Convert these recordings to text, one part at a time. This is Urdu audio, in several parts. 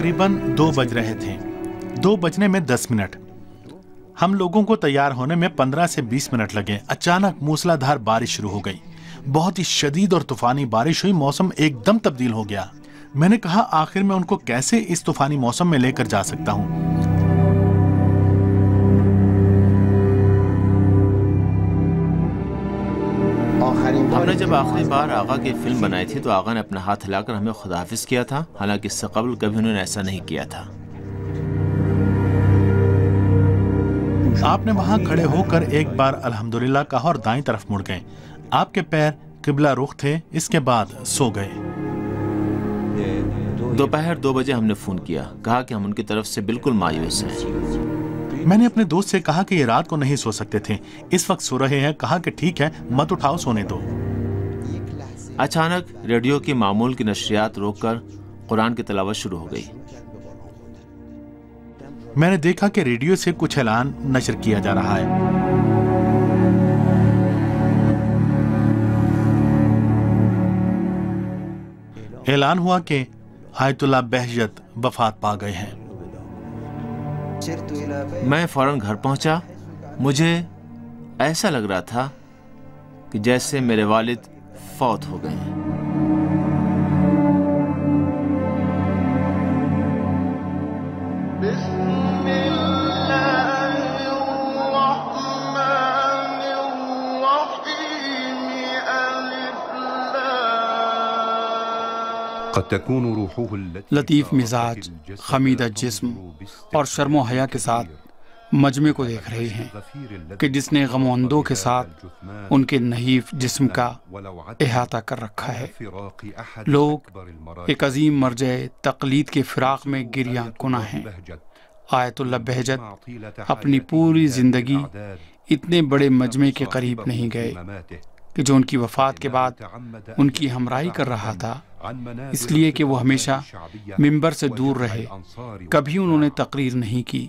تقریباً دو بج رہے تھے دو بجنے میں دس منٹ ہم لوگوں کو تیار ہونے میں پندرہ سے بیس منٹ لگے اچانک موسلا دھار بارش شروع ہو گئی بہت ہی شدید اور طوفانی بارش ہوئی موسم ایک دم تبدیل ہو گیا میں نے کہا آخر میں ان کو کیسے اس طوفانی موسم میں لے کر جا سکتا ہوں جب آخری بار آغا کی فلم بنائی تھی تو آغا نے اپنا ہاتھ ہلا کر ہمیں خدا حافظ کیا تھا حالانکہ اس سے قبل کبھی انہوں نے ایسا نہیں کیا تھا آپ نے وہاں کھڑے ہو کر ایک بار الحمدللہ کہا اور دائیں طرف مڑ گئے آپ کے پیر قبلہ رخ تھے اس کے بعد سو گئے دوپہر دو بجے ہم نے فون کیا کہا کہ ہم ان کی طرف سے بالکل مایوس ہیں میں نے اپنے دوست سے کہا کہ یہ رات کو نہیں سو سکتے تھے اس وقت سو رہے ہیں کہا کہ ٹھیک ہے مت اٹھاؤ سونے دو اچانک ریڈیو کی معمول کی نشریات روک کر قرآن کی تلاوت شروع ہو گئی میں نے دیکھا کہ ریڈیو سے کچھ اعلان نشر کیا جا رہا ہے اعلان ہوا کہ آیت اللہ بہجت وفات پا گئے ہیں میں فوراً گھر پہنچا مجھے ایسا لگ رہا تھا کہ جیسے میرے والد फौत ہو گئے ہیں لطیف مزاج خمیدہ جسم اور شرم و حیاء کے ساتھ مجمع کو دیکھ رہے ہیں کہ جس نے غموندوں کے ساتھ ان کے نحیف جسم کا احاطہ کر رکھا ہے لوگ ایک عظیم مرجع تقلید کے فراق میں گریاں آیت اللہ بہجت اپنی پوری زندگی اتنے بڑے مجمع کے قریب نہیں گئے کہ جو ان کی وفات کے بعد ان کی ہمراہی کر رہا تھا اس لیے کہ وہ ہمیشہ ممبر سے دور رہے کبھی انہوں نے تقریر نہیں کی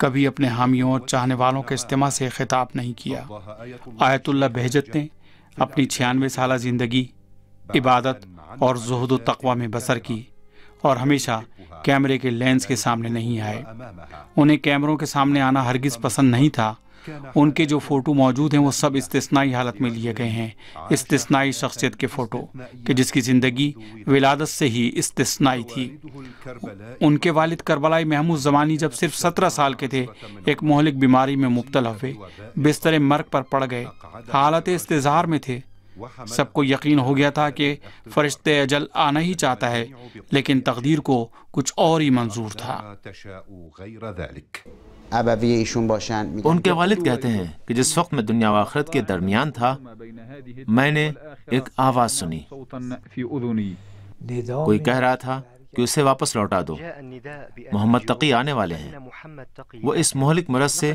کبھی اپنے حامیوں اور چاہنے والوں کے اجتماع سے خطاب نہیں کیا آیت اللہ بہجت نے اپنی چھیانوے سالہ زندگی عبادت اور زہد و تقوی میں بسر کی اور ہمیشہ کیمرے کے لینز کے سامنے نہیں آئے انہیں کیمروں کے سامنے آنا ہرگز پسند نہیں تھا ان کے جو فوٹو موجود ہیں وہ سب استثنائی استثنائی حالت میں لیے گئے ہیں شخصیت کے فوٹو کہ جس کی زندگی ولادت سے ہی استثنائی تھی ان کے والد کربلائی محمود زمانی جب صرف سترہ سال کے تھے ایک مہلک بیماری میں مبتلا ہوئے بستر مرگ پر پڑ گئے حالت استظہار میں تھے سب کو یقین ہو گیا تھا کہ فرشت اجل آنا ہی چاہتا ہے لیکن تقدیر کو کچھ اور ہی منظور تھا ان کے والد کہتے ہیں کہ جس وقت میں دنیا و آخرت کے درمیان تھا میں نے ایک آواز سنی کوئی کہہ رہا تھا کہ اسے واپس لوٹا دو محمد تقی آنے والے ہیں وہ اس مہلک مرض سے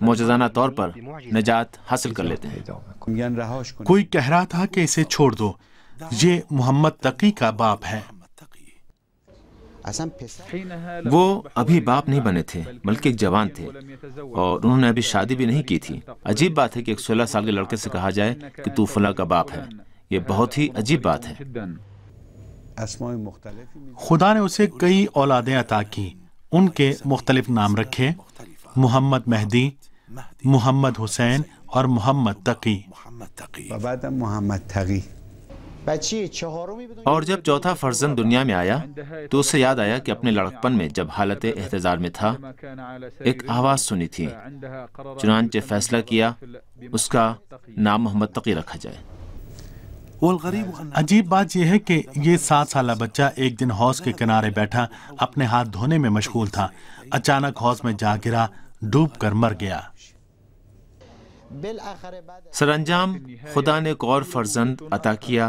موجزانہ طور پر نجات حاصل کر لیتے ہیں کوئی کہہ رہا تھا کہ اسے چھوڑ دو یہ محمد تقی کا باپ ہے وہ ابھی باپ نہیں بنے تھے بلکہ ایک جوان تھے اور انہوں نے ابھی شادی بھی نہیں کی تھی عجیب بات ہے کہ ایک سولہ سال کے لڑکے سے کہا جائے کہ تو کا باپ ہے یہ بہت ہی عجیب بات ہے خدا نے اسے کئی اولادیں عطا کی ان کے مختلف نام رکھے محمد مہدی محمد حسین اور محمد تقی محمد تقی اور جب چوتھا فرزن دنیا میں آیا تو اسے یاد آیا کہ اپنے لڑکپن میں جب حالت احتجاج میں تھا ایک آواز سنی تھی چنانچہ فیصلہ کیا اس کا نام محمد تقی رکھا جائے عجیب بات یہ ہے کہ یہ سات سالہ بچہ ایک دن حوص کے کنارے بیٹھا اپنے ہاتھ دھونے میں مشغول تھا اچانک حوص میں جا گرا ڈوب کر مر گیا سر انجام خدا نے ایک اور فرزند عطا کیا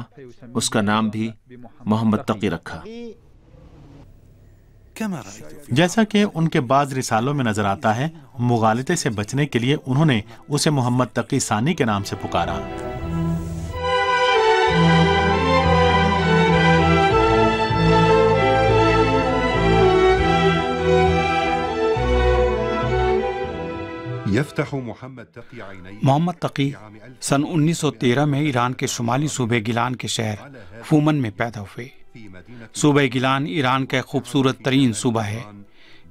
اس کا نام بھی محمد تقی رکھا جیسا کہ ان کے بعض رسالوں میں نظر آتا ہے مغالطے سے بچنے کے لیے انہوں نے اسے محمد تقی ثانی کے نام سے پکارا محمد تقی سن انیس سو تیرہ میں ایران کے شمالی صوبے گیلان کے شہر فومن میں پیدا ہوئے صوبہ گیلان ایران کا خوبصورت ترین صوبہ ہے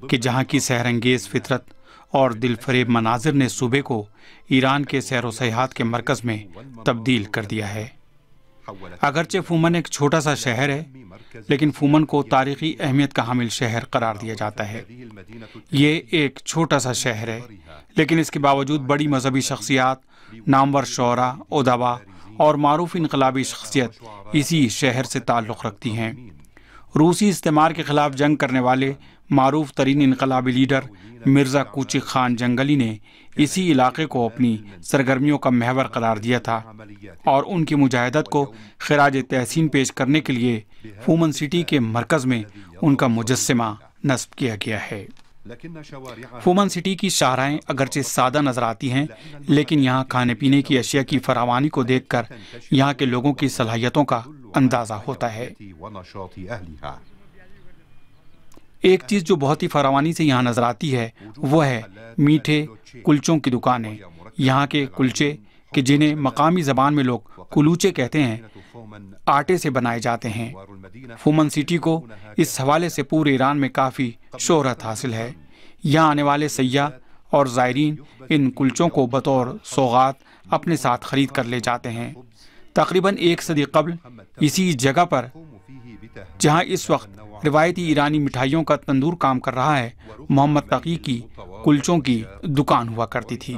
کہ جہاں کی سحر انگیز فطرت اور دل فریب مناظر نے صوبے کو ایران کے سیر و سیاحت کے مرکز میں تبدیل کر دیا ہے اگرچہ فومن ایک چھوٹا سا شہر ہے لیکن فومن کو تاریخی اہمیت کا حامل شہر قرار دیا جاتا ہے یہ ایک چھوٹا سا شہر ہے لیکن اس کے باوجود بڑی مذہبی شخصیات نامور شعرا ادبا اور معروف انقلابی شخصیت اسی شہر سے تعلق رکھتی ہیں روسی استعمار کے خلاف جنگ کرنے والے معروف ترین انقلابی لیڈر مرزا کوچی خان جنگلی نے اسی علاقے کو اپنی سرگرمیوں کا محور قرار دیا تھا اور ان کی مجاہدت کو خراج تحسین پیش کرنے کے لیے فومن سٹی کے مرکز میں ان کا مجسمہ نصب کیا گیا ہے فومن سٹی کی شاہراہیں اگرچہ سادہ نظر آتی ہیں لیکن یہاں کھانے پینے کی اشیاء کی فراوانی کو دیکھ کر یہاں کے لوگوں کی صلاحیتوں کا اندازہ ہوتا ہے ایک چیز جو بہت ہی فراوانی سے یہاں نظر آتی ہے وہ ہے میٹھے کلچوں کی یہاں کے کلچے کہ جنہیں مقامی زبان میں لوگ کلوچے کہتے ہیں آٹے سے بنائے جاتے ہیں فومن کو اس حوالے سے پورے ایران میں کافی شہرت حاصل ہے یہاں آنے والے سیاح اور زائرین ان کلچوں کو بطور سوغات اپنے ساتھ خرید کر لے جاتے ہیں تقریباً ایک صدی قبل اسی جگہ پر جہاں اس وقت روایتی ایرانی مٹھائیوں کا تندور کام کر رہا ہے محمد تقی کی کلچوں کی دکان ہوا کرتی تھی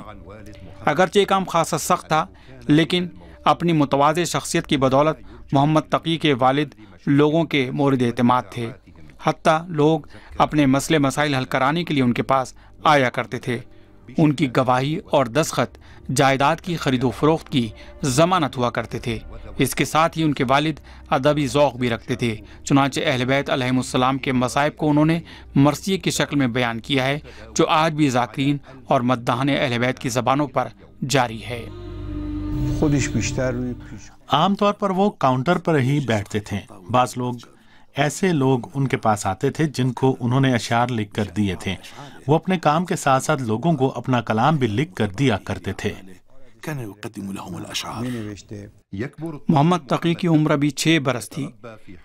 اگرچہ یہ کام خاصا سخت تھا لیکن اپنی متوازے شخصیت کی بدولت محمد تقی کے والد لوگوں کے مورد اعتماد تھے حتیٰ لوگ اپنے مسئلے مسائل حل کرانے کے لیے ان کے پاس آیا کرتے تھے ان کی گواہی اور دستخط جائیداد کی خرید و فروخت کی ضمانت ہوا کرتے تھے اس کے ساتھ ہی ان کے والد ادبی ذوق بھی رکھتے تھے چنانچہ اہل بیت علیہ السلام کے مصائب کو انہوں نے مرثیے کی شکل میں بیان کیا ہے جو آج بھی ذاکرین اور مت اہل بیت کی زبانوں پر جاری ہے عام طور پر وہ کاؤنٹر پر ہی بیٹھتے تھے بعض لوگ ایسے لوگ ان کے پاس آتے تھے جن کو انہوں نے اشعار لکھ کر دیے تھے وہ اپنے کام کے ساتھ ساتھ لوگوں کو اپنا کلام بھی لکھ کر دیا کرتے تھے محمد تقی کی عمر ابھی چھ برس تھی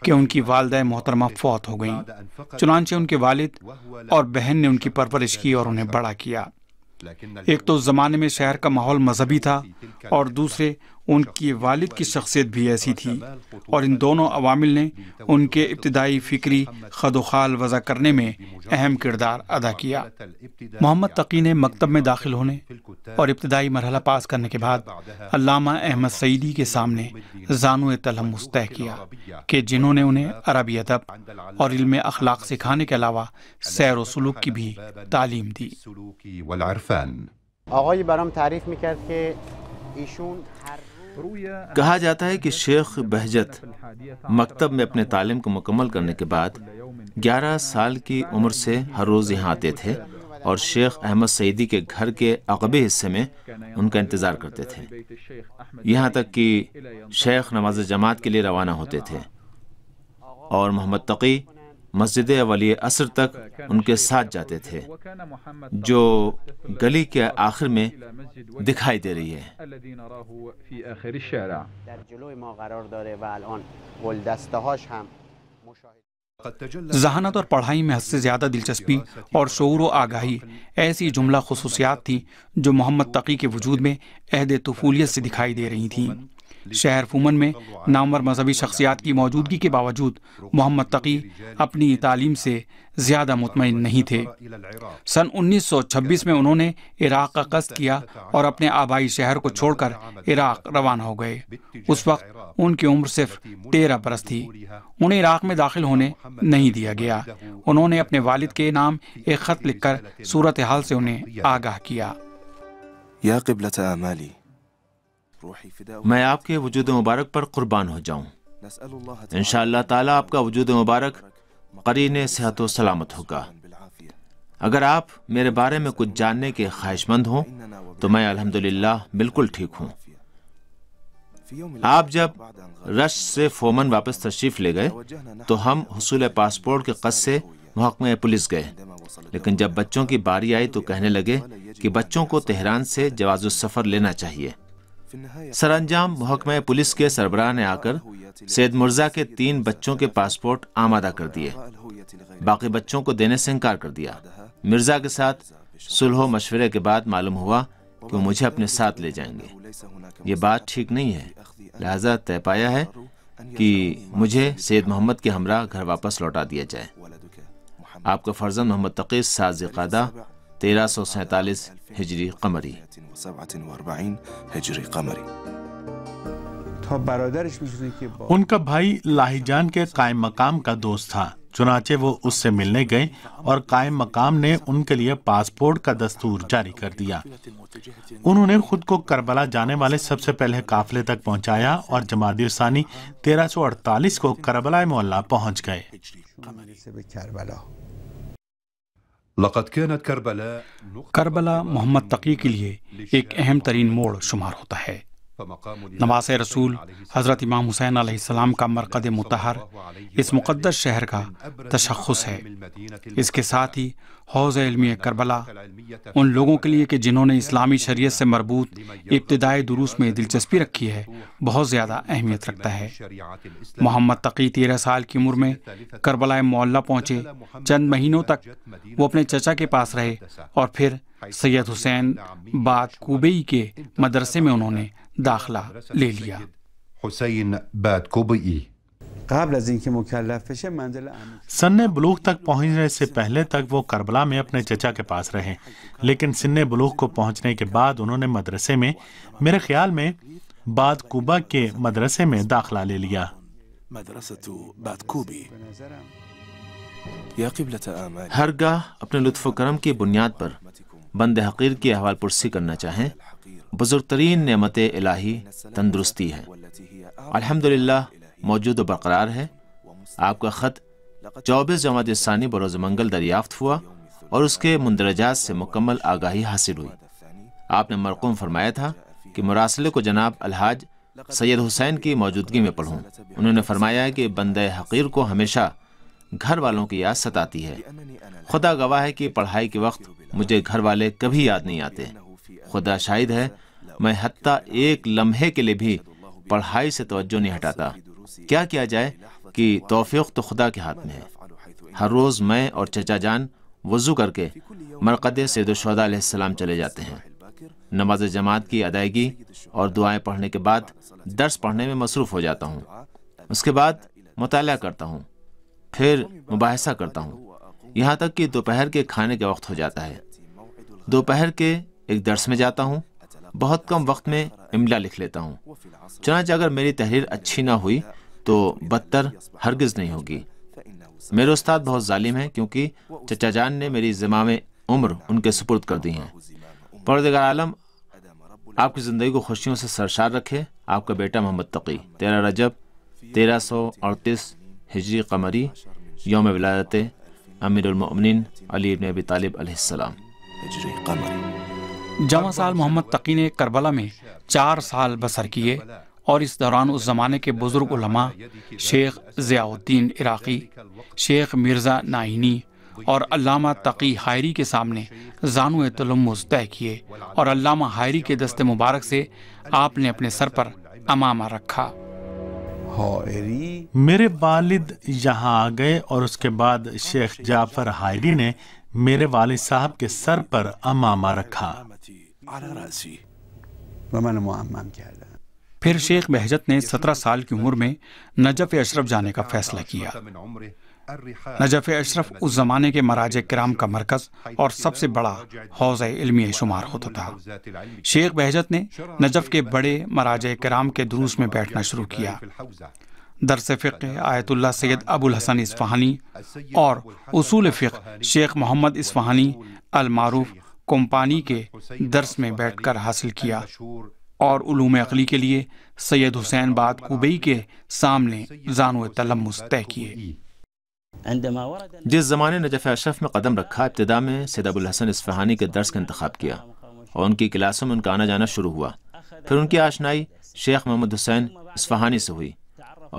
کہ ان کی والدہ محترمہ فوت ہو گئیں چنانچہ ان کے والد اور بہن نے ان کی پرورش کی اور انہیں بڑا کیا ایک تو اس زمانے میں شہر کا ماحول مذہبی تھا اور دوسرے ان کی والد کی شخصیت بھی ایسی تھی اور ان دونوں عوامل نے ان کے ابتدائی فکری خد و خال وضع کرنے میں اہم کردار ادا کیا محمد تقی نے مکتب میں داخل ہونے اور ابتدائی مرحلہ پاس کرنے کے بعد علامہ احمد سعیدی کے سامنے زانو تلم مستح کیا کہ جنہوں نے انہیں عربی ادب اور علم اخلاق سکھانے کے علاوہ سیر و سلوک کی بھی تعلیم دی برام تعریف میکرد کہا جاتا ہے کہ شیخ بہجت مکتب میں اپنے تعلیم کو مکمل کرنے کے بعد گیارہ سال کی عمر سے ہر روز یہاں آتے تھے اور شیخ احمد سعیدی کے گھر کے عقبے حصے میں ان کا انتظار کرتے تھے یہاں تک کہ شیخ نماز جماعت کے لیے روانہ ہوتے تھے اور محمد تقی مسجد ولی اثر تک ان کے ساتھ جاتے تھے جو گلی کے آخر میں دکھائی دے رہی ہے ذہانت اور پڑھائی میں حد سے زیادہ دلچسپی اور شعور و آگاہی ایسی جملہ خصوصیات تھی جو محمد تقی کے وجود میں عہد طفولیت سے دکھائی دے رہی تھی شہر فومن میں نامور مذہبی شخصیات کی موجودگی کے باوجود محمد تقی اپنی تعلیم سے زیادہ مطمئن نہیں تھے سن انیس سو چھبیس میں انہوں نے عراق کا قصد کیا اور اپنے آبائی شہر کو چھوڑ کر عراق روانہ ہو گئے اس وقت ان کی عمر صرف تیرہ برس تھی انہیں عراق میں داخل ہونے نہیں دیا گیا انہوں نے اپنے والد کے نام ایک خط لکھ کر صورتحال سے انہیں آگاہ کیا یا قبلت میں آپ کے وجود مبارک پر قربان ہو جاؤں انشاء اللہ تعالیٰ آپ کا وجود مبارک قرین صحت و سلامت ہوگا اگر آپ میرے بارے میں کچھ جاننے کے خواہش مند ہوں تو میں الحمدللہ بالکل ٹھیک ہوں آپ جب رش سے فومن واپس تشریف لے گئے تو ہم حصول پاسپورٹ کے قصد سے محکمہ پولیس گئے لیکن جب بچوں کی باری آئی تو کہنے لگے کہ بچوں کو تہران سے جواز السفر لینا چاہیے سر انجام پولیس کے سربراہ نے آ کر سید مرزا کے تین بچوں کے پاسپورٹ آمادہ کر دیے باقی بچوں کو دینے سے انکار کر دیا مرزا کے ساتھ سلح و مشورے کے بعد معلوم ہوا کہ وہ مجھے اپنے ساتھ لے جائیں گے یہ بات ٹھیک نہیں ہے لہذا طے پایا ہے کہ مجھے سید محمد کے ہمراہ گھر واپس لوٹا دیا جائے آپ کا فرزن محمد سازی قادہ تیرہ سو سینتالیس ہجری قمری ان کا بھائی لاہی جان کے قائم مقام کا دوست تھا چنانچہ وہ اس سے ملنے گئے اور قائم مقام نے ان کے لیے پاسپورٹ کا دستور جاری کر دیا انہوں نے خود کو کربلا جانے والے سب سے پہلے قافلے تک پہنچایا اور جماعت ثانی تیرہ سو اڑتالیس کو کربلا معلّہ پہنچ گئے کربلا محمد تقی کے لیے ایک اہم ترین موڑ شمار ہوتا ہے نواز رسول حضرت امام حسین علیہ السلام کا مرکز متحر اس مقدس شہر کا تشخص ہے اس کے ساتھ ہی حوض علمی کربلا ان لوگوں کے لیے کہ جنہوں نے اسلامی شریعت سے مربوط ابتدائی دروس میں دلچسپی رکھی ہے بہت زیادہ اہمیت رکھتا ہے محمد تقی تیرہ سال کی عمر میں کربلا معلّہ پہنچے چند مہینوں تک وہ اپنے چچا کے پاس رہے اور پھر سید حسین کے مدرسے میں انہوں نے داخلہ لے لیا حسین سن بلوغ تک پہنچنے سے پہلے تک وہ کربلا میں اپنے چچا کے پاس رہے لیکن سن بلوغ کو پہنچنے کے بعد انہوں نے مدرسے میں میرے خیال میں بعد کوبا کے مدرسے میں داخلہ لے لیا مدرسہ اپنے لطف و کرم کی بنیاد پر بند حقیر کی احوال پرسی کرنا چاہیں بزرگ ترین نعمت الہی تندرستی ہے الحمدللہ موجود و برقرار ہے آپ کا خط چوبیس جماعت ثانی بروز منگل دریافت ہوا اور اس کے مندرجات سے مکمل آگاہی حاصل ہوئی آپ نے مرقوم فرمایا تھا کہ مراسلے کو جناب الحاج سید حسین کی موجودگی میں پڑھوں انہوں نے فرمایا کہ بندہ حقیر کو ہمیشہ گھر والوں کی یاد ستاتی ہے خدا گواہ ہے کہ پڑھائی کے وقت مجھے گھر والے کبھی یاد نہیں آتے خدا شاید ہے میں حتیٰ ایک لمحے کے لیے بھی پڑھائی سے توجہ نہیں ہٹاتا کیا کیا جائے کہ توفیق تو خدا کے ہاتھ میں ہے ہر روز میں اور چچا جان وضو کر کے مرکز سید و علیہ السلام چلے جاتے ہیں نماز جماعت کی ادائیگی اور دعائیں پڑھنے کے بعد درس پڑھنے میں مصروف ہو جاتا ہوں اس کے بعد مطالعہ کرتا ہوں پھر مباحثہ کرتا ہوں یہاں تک کہ دوپہر کے کھانے کے وقت ہو جاتا ہے دوپہر کے ایک درس میں جاتا ہوں بہت کم وقت میں املا لکھ لیتا ہوں چنانچہ اگر میری تحریر اچھی نہ ہوئی تو بدتر ہرگز نہیں ہوگی میرے استاد بہت ظالم ہیں کیونکہ چچا جان نے میری زمام عمر ان کے سپرد کر دی ہیں پردگار عالم آپ کی زندگی کو خوشیوں سے سرشار رکھے آپ کا بیٹا محمد تقی تیرہ رجب تیرہ سو اڑتیس ہجری قمری یوم ولادت امیر علی طالب علیہ السلام جامع محمد تقی نے کربلا میں چار سال بسر کیے اور اس دوران اس زمانے کے بزرگ علماء شیخ ضیاء الدین عراقی شیخ مرزا نائینی اور علامہ تقی حائری کے سامنے زانو تلمز طے کیے اور علامہ حائری کے دست مبارک سے آپ نے اپنے سر پر امامہ رکھا میرے والد یہاں آ گئے اور اس کے بعد شیخ جعفر ہائری نے میرے والد صاحب کے سر پر امامہ رکھا پھر شیخ بہجت نے سترہ سال کی عمر میں نجف اشرف جانے کا فیصلہ کیا نجف اشرف اس زمانے کے مراج کرام کا مرکز اور سب سے بڑا حوض علمی شمار ہوتا تھا شیخ بہجت نے نجف کے بڑے مراج کرام کے دروس میں بیٹھنا شروع کیا درس فقہ آیت اللہ سید ابو الحسن اسفہانی اور اصول فقہ شیخ محمد اسفہانی المعروف کمپانی کے درس میں بیٹھ کر حاصل کیا اور علوم عقلی کے لیے سید حسین بعد کوبئی کے سامنے زانو تلمس طے کیے جس زمانے نجف اشرف میں قدم رکھا ابتدا میں سید ابو الحسن اسفہانی کے درس کا انتخاب کیا اور ان کی کلاسوں میں ان کا آنا جانا شروع ہوا پھر ان کی آشنائی شیخ محمد حسین اسفہانی سے ہوئی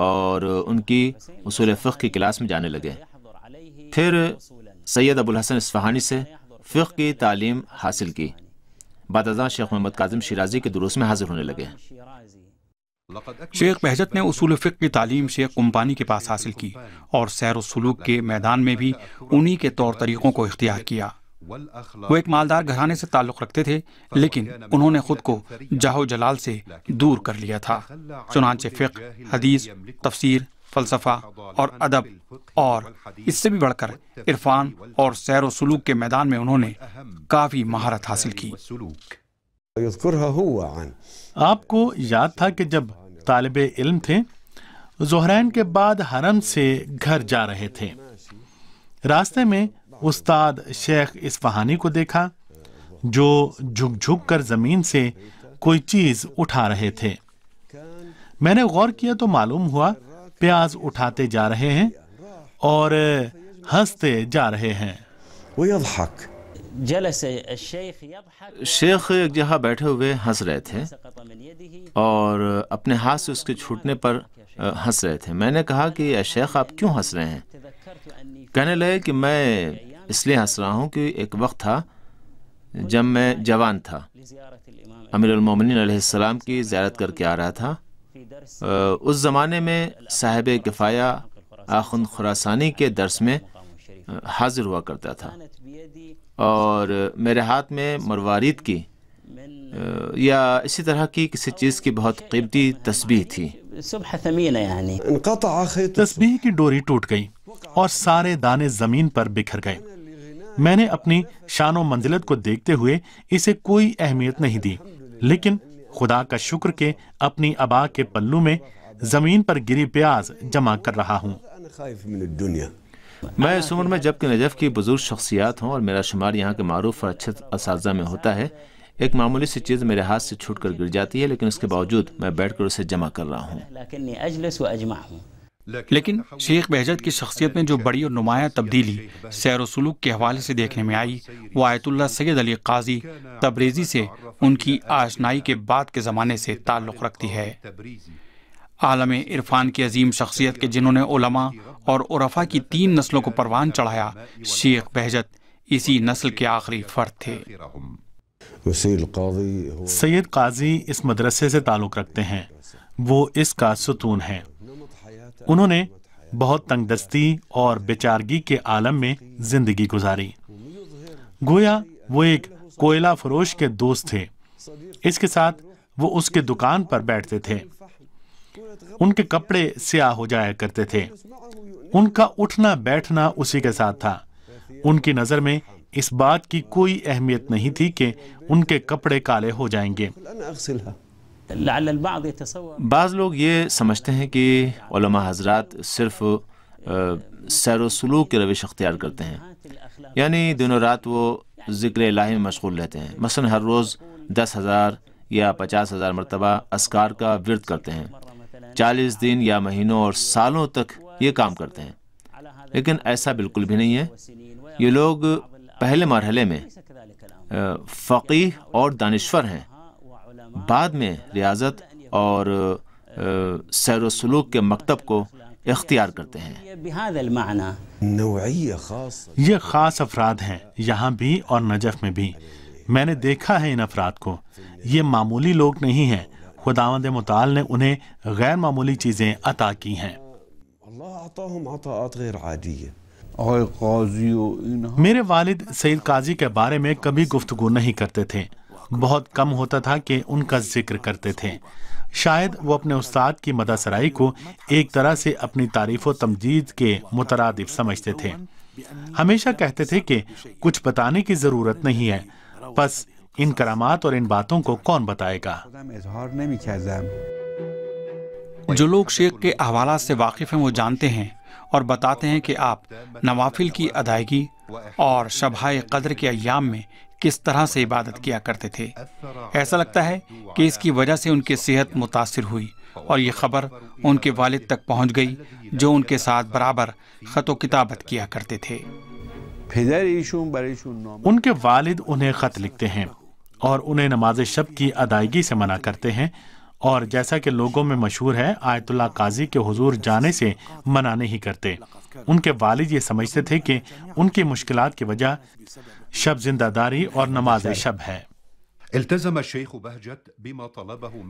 اور ان کی اصول فقہ کی کلاس میں جانے لگے پھر سید ابوالحسن اسفہانی سے فقہ کی تعلیم حاصل کی بعد ازاں شیخ محمد کاظم شیرازی کے دروس میں حاضر ہونے لگے شیخ بہجت نے اصول فقہ کی تعلیم شیخ کمپانی کے پاس حاصل کی اور سیر و سلوک کے میدان میں بھی انہی کے طور طریقوں کو اختیار کیا وہ ایک مالدار گھرانے سے تعلق رکھتے تھے لیکن انہوں نے خود کو جاہ و جلال سے دور کر لیا تھا چنانچہ فقہ حدیث تفسیر فلسفہ اور ادب اور اس سے بھی بڑھ کر عرفان اور سیر و سلوک کے میدان میں انہوں نے کافی مہارت حاصل کی آپ کو یاد تھا کہ جب طالب علم تھے تھے زہرین کے بعد حرم سے گھر جا رہے راستے میں استاد اس اسفہانی کو دیکھا جو جھک جھک کر زمین سے کوئی چیز اٹھا رہے تھے میں نے غور کیا تو معلوم ہوا پیاز اٹھاتے جا رہے ہیں اور ہنستے جا رہے ہیں شیخ ایک جگہ بیٹھے ہوئے ہنس رہے تھے اور اپنے ہاتھ سے اس کے چھوٹنے پر ہنس رہے تھے میں نے کہا کہ شیخ آپ کیوں ہنس رہے ہیں کہنے لگے کہ میں اس لیے ہنس رہا ہوں کہ ایک وقت تھا جب میں جوان تھا امیر المومنین علیہ السلام کی زیارت کر کے آ رہا تھا اس زمانے میں صاحب کفایہ آخن خراسانی کے درس میں حاضر ہوا کرتا تھا اور میرے ہاتھ میں مروارید کی یا اسی طرح کی کسی چیز کی بہت قیمتی تھی یعنی۔ تسبیح کی ڈوری ٹوٹ گئی اور سارے دانے زمین پر بکھر گئے میں نے اپنی شان و منزلت کو دیکھتے ہوئے اسے کوئی اہمیت نہیں دی لیکن خدا کا شکر کے اپنی ابا کے پلو میں زمین پر گری پیاز جمع کر رہا ہوں میں اس عمر میں جب کہ نجف کی بزرگ شخصیات ہوں اور میرا شمار یہاں کے معروف اور اچھے اساتذہ میں ہوتا ہے ایک معمولی سی چیز میرے ہاتھ سے چھوٹ کر گر جاتی ہے لیکن اس کے باوجود میں بیٹھ کر اسے جمع کر رہا ہوں لیکن شیخ بہجت کی شخصیت میں جو بڑی اور نمایاں تبدیلی سیر و سلوک کے حوالے سے دیکھنے میں آئی وہ آیت اللہ سید علی قاضی تبریزی سے ان کی آشنائی کے بعد کے زمانے سے تعلق رکھتی ہے عالم عرفان کی عظیم شخصیت کے جنہوں نے علماء اور عرفا کی تین نسلوں کو پروان چڑھایا شیخ بہجت اسی نسل کے آخری فرد تھے سید قاضی اس مدرسے سے تعلق رکھتے ہیں وہ اس کا ستون انہوں نے بہت تنگ دستی اور بیچارگی کے عالم میں زندگی گزاری گویا وہ ایک کوئلہ فروش کے دوست تھے اس کے ساتھ وہ اس کے دکان پر بیٹھتے تھے ان کے کپڑے سیاہ ہو جایا کرتے تھے ان کا اٹھنا بیٹھنا اسی کے ساتھ تھا ان کی نظر میں اس بات کی کوئی اہمیت نہیں تھی کہ ان کے کپڑے کالے ہو جائیں گے بعض لوگ یہ سمجھتے ہیں کہ علماء حضرات صرف سیر و سلوک روش اختیار کرتے ہیں یعنی دن و رات وہ ذکر الہی میں مشغول رہتے ہیں مثلا ہر روز دس ہزار یا پچاس ہزار مرتبہ اسکار کا ورد کرتے ہیں چالیس دن یا مہینوں اور سالوں تک یہ کام کرتے ہیں لیکن ایسا بالکل بھی نہیں ہے یہ لوگ پہلے مرحلے میں فقیح اور دانشور ہیں بعد میں ریاضت اور سیر و سلوک کے مکتب کو اختیار کرتے ہیں یہ خاص افراد ہیں یہاں بھی اور نجف میں بھی میں نے دیکھا ہے ان افراد کو یہ معمولی لوگ نہیں ہیں خداوند متعال نے انہیں غیر معمولی چیزیں عطا کی ہیں میرے والد قاضی کے بارے میں کبھی گفتگو نہیں کرتے تھے بہت کم ہوتا تھا کہ ان کا ذکر کرتے تھے شاید وہ اپنے استاد کی مدہ سرائی کو ایک طرح سے اپنی تعریف و تمجید کے مترادف سمجھتے تھے ہمیشہ کہتے تھے کہ کچھ بتانے کی ضرورت نہیں ہے بس ان کرامات اور ان باتوں کو کون بتائے گا جو لوگ شیخ کے حوالات سے واقف ہیں وہ جانتے ہیں اور بتاتے ہیں کہ آپ نوافل کی ادائیگی اور شبھائے قدر کے ایام میں کس طرح سے عبادت کیا کرتے تھے ایسا لگتا ہے کہ اس کی وجہ سے ان کے صحت متاثر ہوئی اور یہ خبر ان کے والد تک پہنچ گئی جو ان کے ساتھ برابر خط و کتابت کیا کرتے تھے ان کے والد انہیں خط لکھتے ہیں اور انہیں نماز شب کی ادائیگی سے منع کرتے ہیں اور جیسا کہ لوگوں میں مشہور ہے آیت اللہ قاضی کے حضور جانے سے منع نہیں کرتے ان کے والد یہ سمجھتے تھے کہ ان کی مشکلات کی وجہ شب زندہ داری اور نماز شب ہے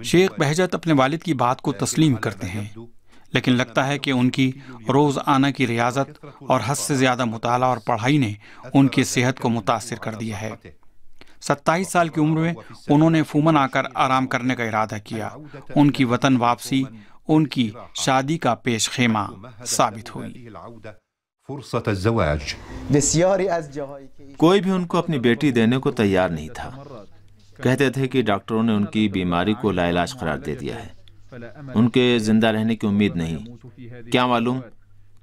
شیخ بہجت اپنے والد کی بات کو تسلیم کرتے ہیں لیکن لگتا ہے کہ ان کی روز آنا کی ریاضت اور حد سے زیادہ مطالعہ اور پڑھائی نے ان کی صحت کو متاثر کر دیا ہے ستائیس سال کی عمر میں انہوں نے فومن آ کر آرام کرنے کا ارادہ کیا ان کی وطن واپسی ان کی شادی کا پیش خیمہ ثابت ہوئی کوئی بھی ان کو اپنی بیٹی دینے کو تیار نہیں تھا کہتے تھے کہ ڈاکٹروں نے ان کی بیماری کو علاج قرار دے دیا ہے ان کے زندہ رہنے کی امید نہیں کیا معلوم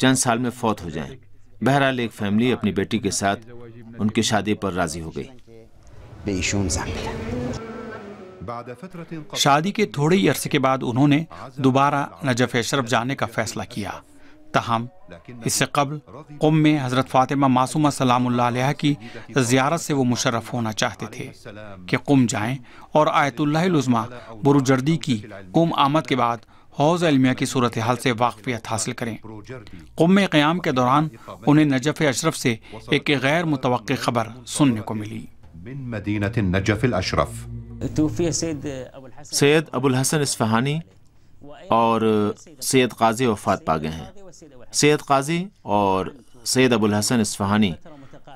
چند سال میں فوت ہو جائیں بہرحال ایک فیملی اپنی بیٹی کے ساتھ ان کی شادی پر راضی ہو گئی به ایشون شادی کے تھوڑے عرصے کے بعد انہوں نے دوبارہ نجف اشرف جانے کا فیصلہ کیا تاہم اس سے قبل قم میں حضرت فاطمہ معصومہ سلام اللہ علیہ کی زیارت سے وہ مشرف ہونا چاہتے تھے کہ قم جائیں اور آیت اللہ العظمہ برو جردی کی قم آمد کے بعد حوض علمیہ کی صورتحال سے واقفیت حاصل کریں قم قیام کے دوران انہیں نجف اشرف سے ایک غیر متوقع خبر سننے کو ملی الأشرف سید الحسن اسفہانی اور سید قاضی وفات پا گئے ہیں سید قاضی اور سید ابو الحسن اسفہانی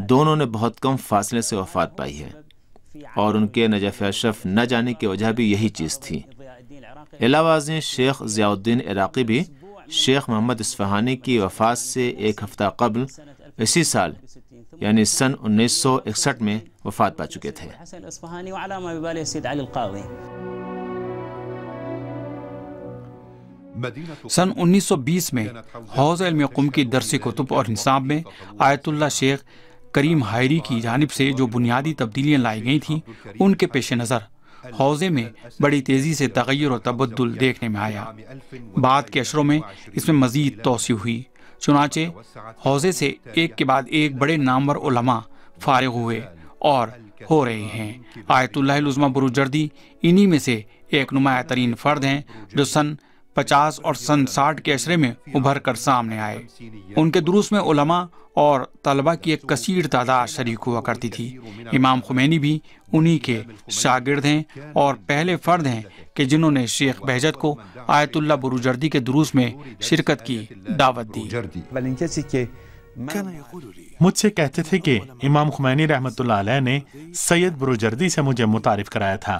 دونوں نے بہت کم فاصلے سے وفات پائی ہے اور ان کے نجف اشرف نہ جانے کی وجہ بھی یہی چیز تھی علاوہ ازیں شیخ ضیاء الدین عراقی بھی شیخ محمد اسفہانی کی وفات سے ایک ہفتہ قبل اسی سال یعنی سن انیس سو اکسٹھ میں وفات پا چکے تھے سن انیس سو بیس میں حوض علم قم کی درسی کتب اور نصاب میں آیت اللہ شیخ کریم ہائری کی جانب سے جو بنیادی تبدیلیاں لائی گئی تھی ان کے پیش نظر حوضے میں بڑی تیزی سے تغیر و تبدل دیکھنے میں آیا بعد کے اشروں میں اس میں مزید توسیع ہوئی چنانچہ حوضے سے ایک کے بعد ایک بڑے نامور علماء فارغ ہوئے اور ہو رہے ہیں آیت اللہ العظمہ برو جردی انہی میں سے ایک نمایاں ترین فرد ہیں جو سن پچاس اور سن ساٹھ کے عشرے میں ابھر کر سامنے آئے ان کے دروس میں علماء اور طلبہ کی ایک کثیر تعداد شریک ہوا کرتی تھی امام خمینی بھی انہی کے شاگرد ہیں اور پہلے فرد ہیں کہ جنہوں نے شیخ بہجت کو آیت اللہ برو جردی کے دروس میں شرکت کی دعوت دی مجھ سے کہتے تھے کہ امام خمینی رحمت اللہ علیہ نے سید برو جردی سے مجھے متعارف کرایا تھا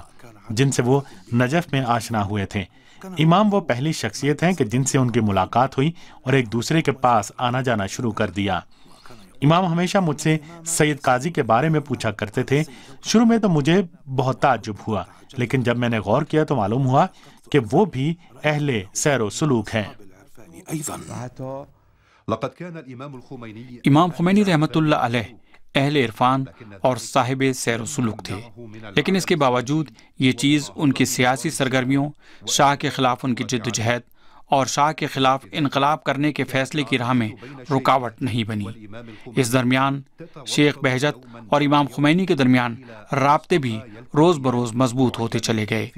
جن سے وہ نجف میں آشنا ہوئے تھے امام وہ پہلی شخصیت ہیں کہ جن سے ان کی ملاقات ہوئی اور ایک دوسرے کے پاس آنا جانا شروع کر دیا امام ہمیشہ مجھ سے سید قاضی کے بارے میں پوچھا کرتے تھے شروع میں تو مجھے بہت تعجب ہوا لیکن جب میں نے غور کیا تو معلوم ہوا کہ وہ بھی اہل سیر و سلوک ہیں امام خمینی رحمت اللہ علیہ اہل عرفان اور صاحب سیر و سلوک تھے لیکن اس کے باوجود یہ چیز ان کی سیاسی سرگرمیوں شاہ کے خلاف ان کی جد و جہد اور شاہ کے خلاف انقلاب کرنے کے فیصلے کی راہ میں رکاوٹ نہیں بنی اس درمیان شیخ بہجت اور امام خمینی کے درمیان رابطے بھی روز بروز مضبوط ہوتے چلے گئے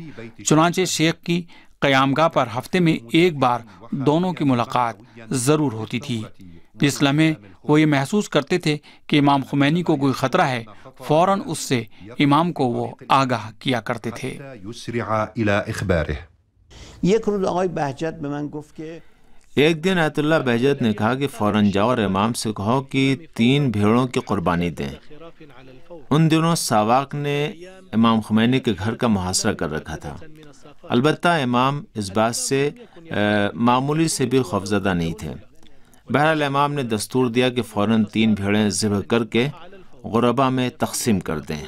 چنانچہ شیخ کی قیامگاہ پر ہفتے میں ایک بار دونوں کی ملاقات ضرور ہوتی تھی جس لمحے وہ یہ محسوس کرتے تھے کہ امام خمینی کو کوئی خطرہ ہے فوراً اس سے امام کو وہ آگاہ کیا کرتے تھے ایک دن آیت اللہ بہجت نے کہا کہ فوراً جاؤ اور امام سے کہو کہ تین بھیڑوں کی قربانی دیں ان دنوں ساواک نے امام خمینی کے گھر کا محاصرہ کر رکھا تھا البتہ امام اس بات سے معمولی سے بھی خوفزدہ نہیں تھے بہرحال امام نے دستور دیا کہ فوراً تین بھیڑے ذبح کر کے غربا میں تقسیم کر دیں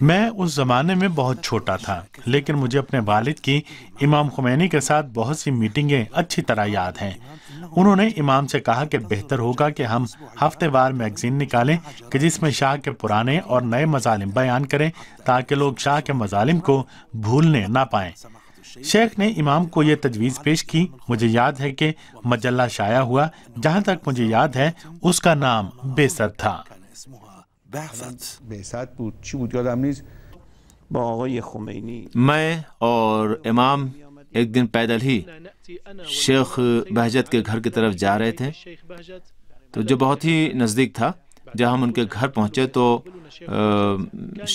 میں اس زمانے میں بہت چھوٹا تھا لیکن مجھے اپنے والد کی امام خمینی کے ساتھ بہت سی میٹنگیں اچھی طرح یاد ہیں انہوں نے امام سے کہا کہ بہتر ہوگا کہ ہم ہفتے وار میگزین نکالیں کہ جس میں شاہ کے پرانے اور نئے مظالم بیان کریں تاکہ لوگ شاہ کے مظالم کو بھولنے نہ پائیں شیخ نے امام کو یہ تجویز پیش کی مجھے یاد ہے کہ مجلہ شائع ہوا جہاں تک مجھے یاد ہے اس کا نام سر تھا بود بود چی یادم نیست با آقای خمینی میں اور امام ایک دن پیدل ہی شیخ بہجت کے گھر کی طرف جا رہے تھے تو جو بہت ہی نزدیک تھا جب ہم ان کے گھر پہنچے تو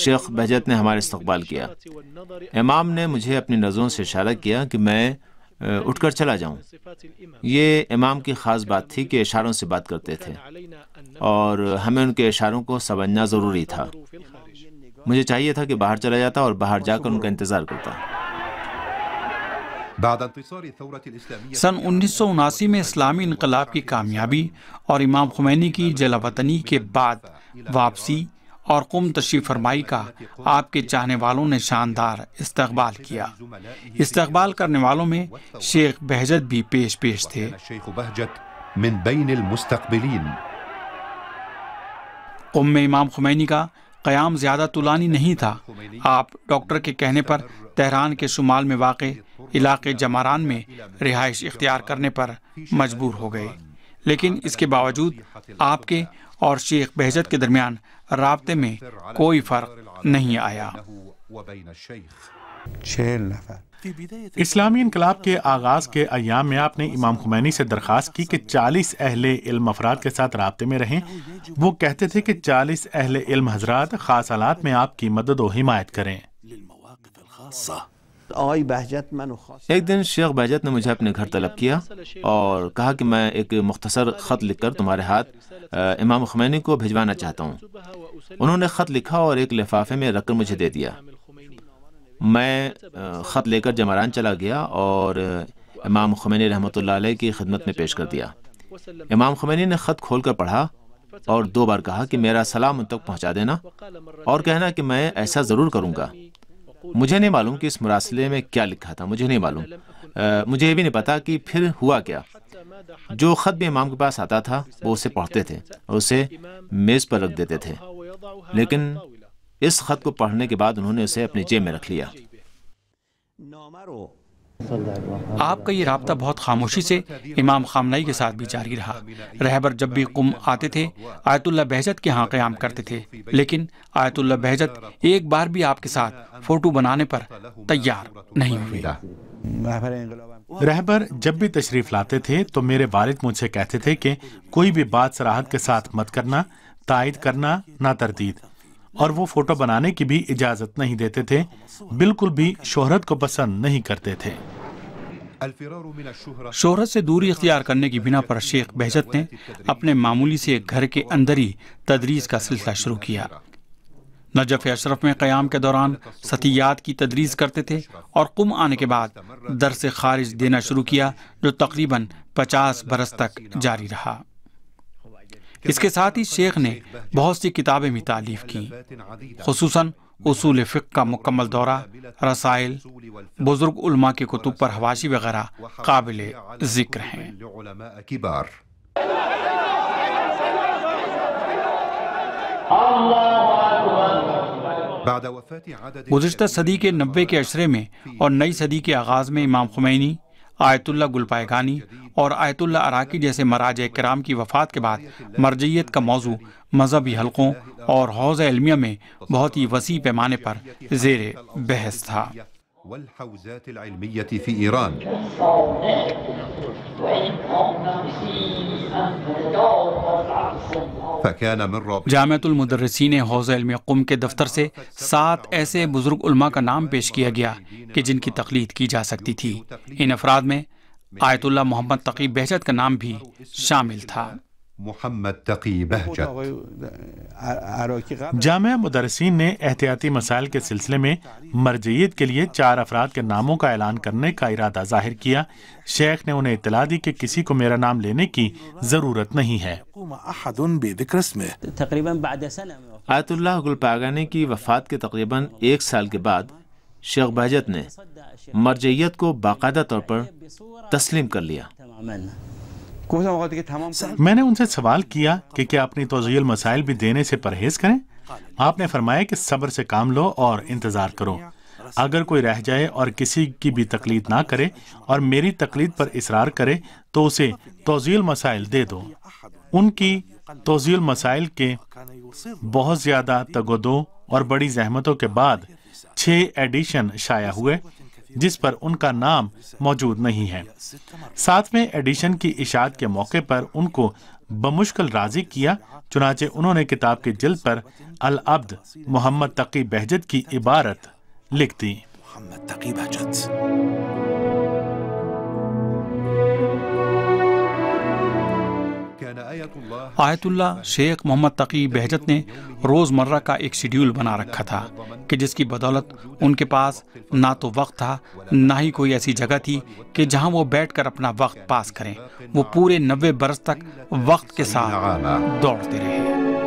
شیخ بہجت نے ہمارے استقبال کیا امام نے مجھے اپنی نظروں سے اشارہ کیا کہ میں اٹھ کر چلا جاؤں یہ امام کی خاص بات تھی کہ اشاروں سے بات کرتے تھے اور ہمیں ان کے اشاروں کو سمجھنا ضروری تھا مجھے چاہیے تھا کہ باہر چلا جاتا اور باہر جا کر ان کا انتظار کرتا سن انیس سو اناسی میں اسلامی انقلاب کی کامیابی اور امام خمینی کی جلا وطنی کے بعد واپسی اور قم تشریف فرمائی کا آپ کے چاہنے والوں نے شاندار استقبال کیا استقبال کرنے والوں میں شیخ بہجت بھی پیش پیش تھے قم میں امام خمینی کا قیام زیادہ طولانی نہیں تھا آپ ڈاکٹر کے کہنے پر تہران کے شمال میں واقع علاقے جماران میں رہائش اختیار کرنے پر مجبور ہو گئے لیکن اس کے باوجود آپ کے اور شیخ بہجت کے درمیان رابطے میں کوئی فرق نہیں آیا اسلامی انقلاب کے آغاز کے ایام میں آپ نے امام خمینی سے درخواست کی کہ چالیس اہل علم افراد کے ساتھ رابطے میں رہیں وہ کہتے تھے کہ چالیس اہل علم حضرات خاص حالات میں آپ کی مدد و حمایت کریں ایک دن شیخ بہجت نے مجھے اپنے گھر طلب کیا اور کہا کہ میں ایک مختصر خط لکھ کر تمہارے ہاتھ امام خمینی کو بھجوانا چاہتا ہوں انہوں نے خط لکھا اور ایک لفافے میں رکھ کر مجھے دے دیا میں خط لے کر جمعران چلا گیا اور امام خمینی رحمۃ اللہ علیہ کی خدمت میں پیش کر دیا امام خمینی نے خط کھول کر پڑھا اور دو بار کہا کہ میرا سلام ان تک پہنچا دینا اور کہنا کہ میں ایسا ضرور کروں گا مجھے نہیں معلوم کہ اس مراسلے میں کیا لکھا تھا مجھے نہیں معلوم مجھے یہ بھی نہیں پتا کہ پھر ہوا کیا جو خط بھی امام کے پاس آتا تھا وہ اسے پڑھتے تھے اور اسے میز پر رکھ دیتے تھے لیکن اس خط کو پڑھنے کے بعد انہوں نے اسے اپنی جیب میں رکھ لیا آپ کا یہ رابطہ بہت خاموشی سے امام خامنائی کے ساتھ بھی جاری رہا رہبر جب بھی قم آتے تھے آیت اللہ بہجت کے ہاں قیام کرتے تھے لیکن آیت اللہ بہجت ایک بار بھی آپ کے ساتھ فوٹو بنانے پر تیار نہیں ہوئی رہبر جب بھی تشریف لاتے تھے تو میرے والد مجھ سے کہتے تھے کہ کوئی بھی بات سراحت کے ساتھ مت کرنا تائید کرنا نہ تردید اور وہ فوٹو بنانے کی بھی اجازت نہیں دیتے تھے بالکل بھی شہرت کو پسند نہیں کرتے تھے شہرت سے دوری اختیار کرنے کی بنا پر شیخ بہجت نے اپنے معمولی سے ایک گھر کے اندر ہی تدریس کا سلسلہ شروع کیا نجف اشرف میں قیام کے دوران ستیات کی تدریس کرتے تھے اور قم آنے کے بعد درس خارج دینا شروع کیا جو تقریباً پچاس برس تک جاری رہا اس کے ساتھ ہی شیخ نے بہت سی کتابیں بھی تعلیف کی خصوصاً اصول فقہ کا مکمل دورہ رسائل بزرگ علماء کے کتب پر حواشی وغیرہ قابل ذکر ہیں گزشتہ صدی کے نبے کے عشرے میں اور نئی صدی کے آغاز میں امام خمینی آیت اللہ گلپائے گانی اور آیت اللہ عراقی جیسے مراج کرام کی وفات کے بعد مرجعیت کا موضوع مذہبی حلقوں اور حوض علمیہ میں بہت ہی وسیع پیمانے پر زیر بحث تھا والحوزات العلمية في إيران حوز المدرسین قم کے دفتر سے سات ایسے بزرگ علماء کا نام پیش کیا گیا کہ جن کی تقلید کی جا سکتی تھی ان افراد میں آیت اللہ محمد تقیب بہجت کا نام بھی شامل تھا محمد تقی بہجت جامعہ مدرسین نے احتیاطی مسائل کے سلسلے میں مرجعیت کے لیے چار افراد کے ناموں کا اعلان کرنے کا ارادہ ظاہر کیا شیخ نے انہیں اطلاع دی کہ کسی کو میرا نام لینے کی ضرورت نہیں ہے آیت اللہ گل پاگانی کی وفات کے تقریباً ایک سال کے بعد شیخ بہجت نے مرجعیت کو باقاعدہ طور پر تسلیم کر لیا میں نے ان سے سوال کیا کہ کیا اپنی توضیع المسائل بھی دینے سے پرہیز کریں آپ نے فرمایا کہ صبر سے کام لو اور انتظار کرو اگر کوئی رہ جائے اور کسی کی بھی تقلید نہ کرے اور میری تقلید پر اصرار کرے تو اسے توضیع المسائل دے دو ان کی توضیع المسائل کے بہت زیادہ تگودوں اور بڑی زحمتوں کے بعد چھ ایڈیشن شائع ہوئے جس پر ان کا نام موجود نہیں ہے ساتھ میں ایڈیشن کی اشاعت کے موقع پر ان کو بمشکل راضی کیا چنانچہ انہوں نے کتاب کے جلد پر العبد محمد تقی بہجت کی عبارت لکھ دی محمد تقی بہجت آیت اللہ شیخ محمد تقی بہجت نے روزمرہ کا ایک شیڈیول بنا رکھا تھا کہ جس کی بدولت ان کے پاس نہ تو وقت تھا نہ ہی کوئی ایسی جگہ تھی کہ جہاں وہ بیٹھ کر اپنا وقت پاس کریں وہ پورے نوے برس تک وقت کے ساتھ دوڑتے رہے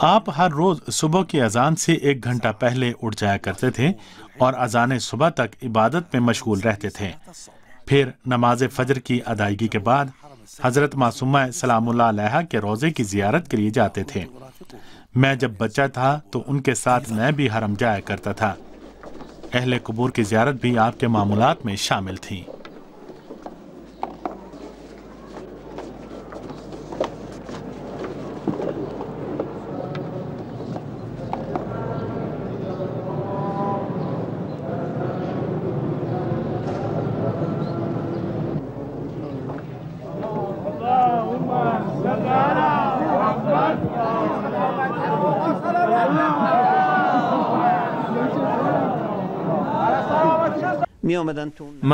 آپ ہر روز صبح کی اذان سے ایک گھنٹہ پہلے اٹھ جایا کرتے تھے اور اذان صبح تک عبادت میں مشغول رہتے تھے پھر نماز فجر کی ادائیگی کے بعد حضرت معصومہ سلام اللہ علیہ کے روزے کی زیارت کے لیے جاتے تھے میں جب بچہ تھا تو ان کے ساتھ میں بھی حرم جایا کرتا تھا اہل قبور کی زیارت بھی آپ کے معمولات میں شامل تھی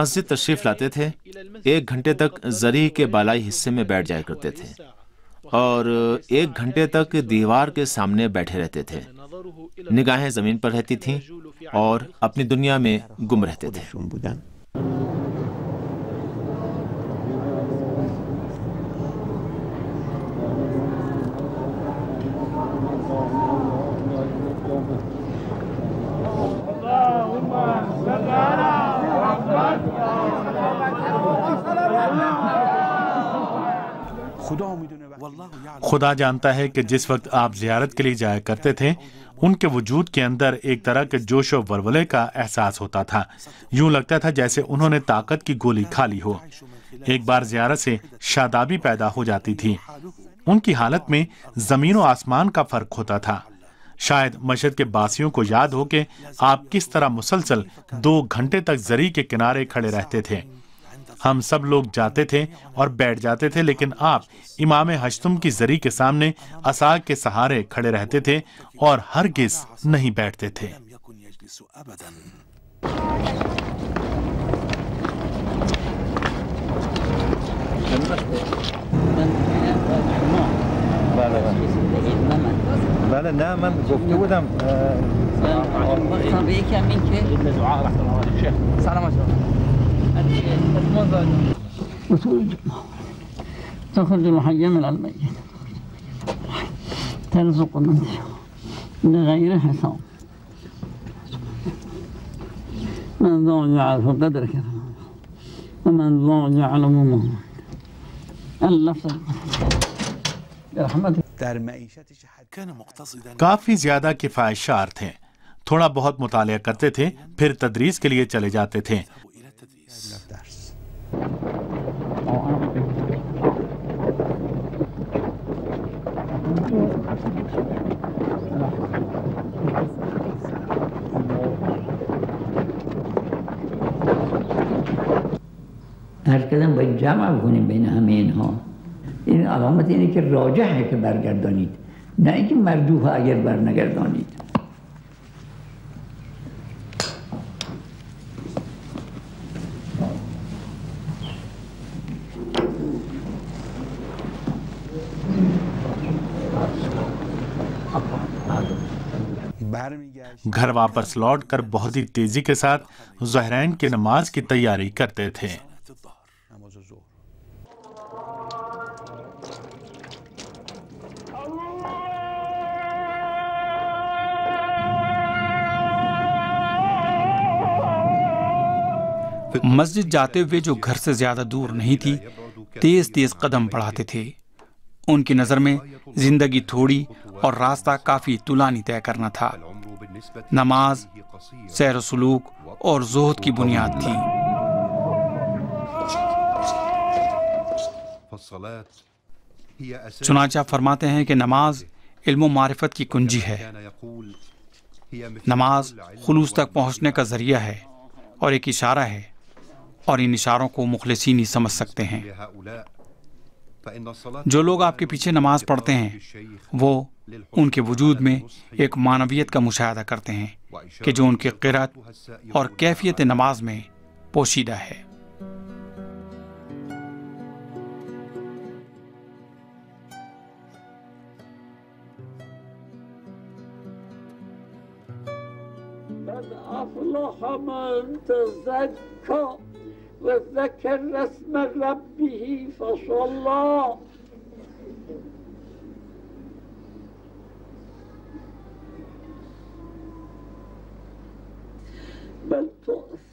مسجد تشریف لاتے تھے ایک گھنٹے تک زری کے بالائی حصے میں بیٹھ جایا کرتے تھے اور ایک گھنٹے تک دیوار کے سامنے بیٹھے رہتے تھے نگاہیں زمین پر رہتی تھیں اور اپنی دنیا میں گم رہتے تھے خدا جانتا ہے کہ جس وقت آپ زیارت کے لیے جایا کرتے تھے ان کے وجود کے اندر ایک طرح کے جوش و ورولے کا احساس ہوتا تھا یوں لگتا تھا جیسے انہوں نے طاقت کی گولی کھا لی ہو ایک بار زیارت سے شادابی پیدا ہو جاتی تھی ان کی حالت میں زمین و آسمان کا فرق ہوتا تھا شاید مشرق کے باسیوں کو یاد ہو کہ آپ کس طرح مسلسل دو گھنٹے تک زری کے کنارے کھڑے رہتے تھے ہم سب لوگ جاتے تھے اور بیٹھ جاتے تھے لیکن آپ امام ہشتم کی زری کے سامنے کے سہارے کھڑے رہتے تھے اور ہرگز نہیں بیٹھتے تھے تخرج الحي من الميت ترزق من لغير حساب من ضاع يعرف قدر ومن ضاع يعلم مهما ألف برحمتك كان مقتصدا काफी ज्यादा किफायत शार थे थोड़ा बहुत मुताल करते थे फिर तदरीस के درس کدام باید جمع کنیم بین همه اینها این علامت اینه که راجحه که برگردانید نه اینکه مردوها اگر برنگردانید گھر واپس لوٹ کر بہت ہی تیزی کے ساتھ زہرین کی نماز کی تیاری کرتے تھے مسجد جاتے ہوئے جو گھر سے زیادہ دور نہیں تھی تیز تیز قدم بڑھاتے تھے ان کی نظر میں زندگی تھوڑی اور راستہ کافی طولانی طے کرنا تھا نماز سیر و سلوک اور زہد کی بنیاد تھی چنانچہ فرماتے ہیں کہ نماز علم و معرفت کی کنجی ہے نماز خلوص تک پہنچنے کا ذریعہ ہے اور ایک اشارہ ہے اور ان اشاروں کو ہی سمجھ سکتے ہیں جو لوگ آپ کے پیچھے نماز پڑھتے ہیں وہ ان کے وجود میں ایک معنویت کا مشاہدہ کرتے ہیں کہ جو ان کی قرآن اور کیفیت نماز میں پوشیدہ ہے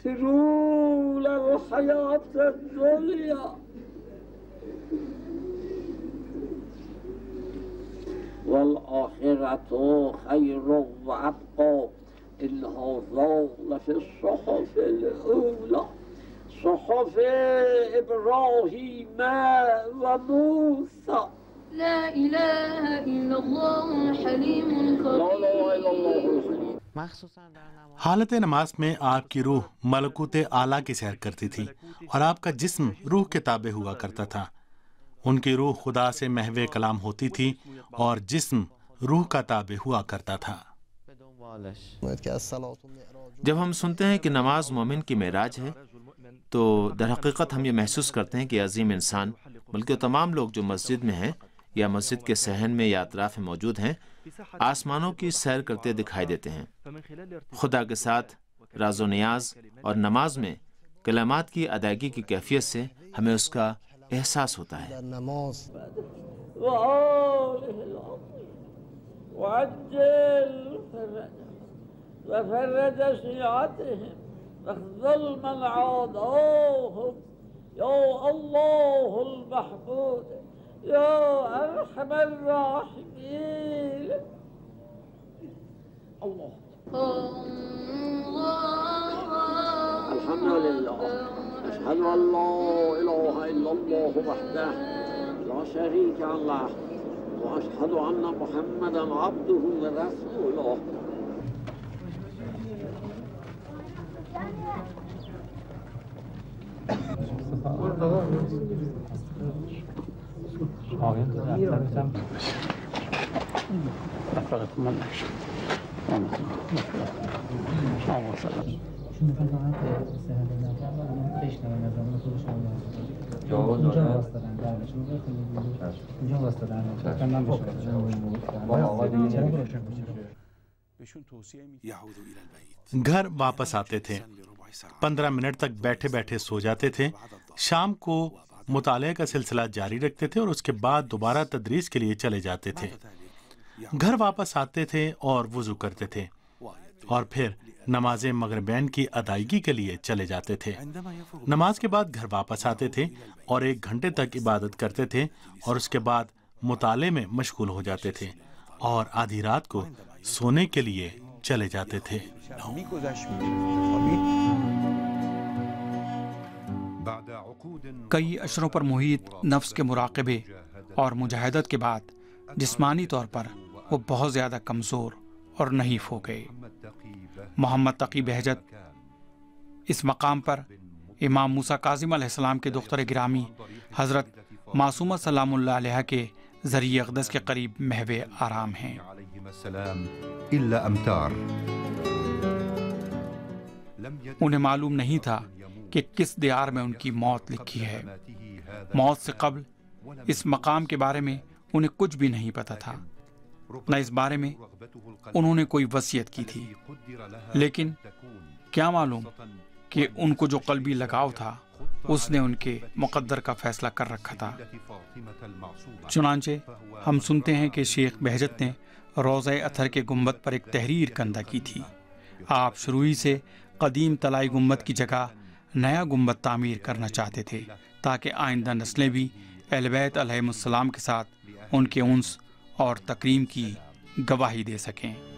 يؤثرون الحياة الدنيا والآخرة خير وأبقى إنها هذا الصحف الأولى صحف إبراهيم وموسى لا إله إلا الله الحليم كريم لا إله إلا الله الحليم حالت نماز میں آپ کی روح ملکوت آلہ کی سیر کرتی تھی اور آپ کا جسم روح کے تابع ہوا کرتا تھا ان کی روح خدا سے محو کلام ہوتی تھی اور جسم روح کا تابع ہوا کرتا تھا جب ہم سنتے ہیں کہ نماز مومن کی معراج ہے تو در حقیقت ہم یہ محسوس کرتے ہیں کہ عظیم انسان بلکہ تمام لوگ جو مسجد میں ہیں یا مسجد کے صحن میں اطراف میں موجود ہیں آسمانوں کی سیر کرتے دکھائی دیتے ہیں خدا کے ساتھ راز و نیاز اور نماز میں کلمات کی ادائیگی کی کیفیت سے ہمیں اس کا احساس ہوتا ہے اللہ الله الحمد لله أشهد أن لا إله إلا الله وحده لا شريك له وأشهد أن محمدا عبده ورسوله Abi, sen sen. Bakalım, ben گھر واپس آتے تھے پندرہ منٹ تک بیٹھے بیٹھے سو جاتے تھے شام کو مطالعہ کا سلسلہ جاری رکھتے تھے اور اس کے بعد دوبارہ تدریس کے لیے چلے جاتے تھے گھر واپس آتے تھے اور وضو کرتے تھے اور پھر نماز مغربین کی ادائیگی کے لیے چلے جاتے تھے نماز کے بعد گھر واپس آتے تھے اور ایک گھنٹے تک عبادت کرتے تھے اور اس کے بعد مطالعے میں مشغول ہو جاتے تھے اور آدھی رات کو سونے کے لیے چلے جاتے تھے کئی اشروں پر محیط نفس کے مراقبے اور مجاہدت کے بعد جسمانی طور پر وہ بہت زیادہ کمزور اور نحیف ہو گئے محمد تقی بہجت اس مقام پر امام موسیٰ کاظم علیہ السلام کے دختر گرامی حضرت معصومہ سلام اللہ علیہ کے ذریع اقدس کے قریب محو آرام ہیں انہیں معلوم نہیں تھا کہ کس دیار میں ان کی موت لکھی ہے موت سے قبل اس مقام کے بارے میں انہیں کچھ بھی نہیں پتا تھا نہ اس بارے میں انہوں نے کوئی وصیت کی تھی لیکن کیا معلوم کہ ان کو جو قلبی لگاؤ تھا اس نے ان کے مقدر کا فیصلہ کر رکھا تھا چنانچہ ہم سنتے ہیں کہ شیخ بہجت نے روزہ اتھر کے گمبت پر ایک تحریر کندہ کی تھی آپ شروع ہی سے قدیم تلائی گمبت کی جگہ نیا گمبت تعمیر کرنا چاہتے تھے تاکہ آئندہ نسلیں بھی اہل بیت علیہ السلام کے ساتھ ان کے انس اور تقریم کی گواہی دے سکیں